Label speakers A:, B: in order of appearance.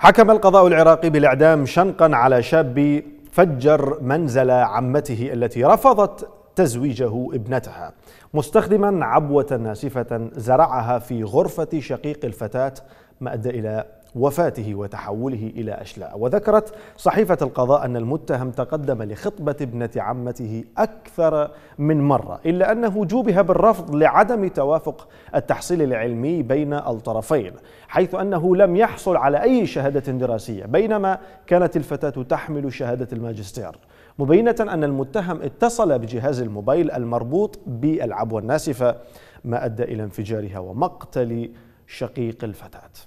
A: حكم القضاء العراقي بالإعدام شنقا على شاب فجر منزل عمته التي رفضت تزويجه ابنتها مستخدما عبوة ناسفة زرعها في غرفة شقيق الفتاة ما أدى إلى وفاته وتحوله إلى أشلاء وذكرت صحيفة القضاء أن المتهم تقدم لخطبة ابنة عمته أكثر من مرة إلا أنه جوبها بالرفض لعدم توافق التحصيل العلمي بين الطرفين حيث أنه لم يحصل على أي شهادة دراسية بينما كانت الفتاة تحمل شهادة الماجستير مبينة أن المتهم اتصل بجهاز الموبايل المربوط بالعبوة الناسفة ما أدى إلى انفجارها ومقتل شقيق الفتاة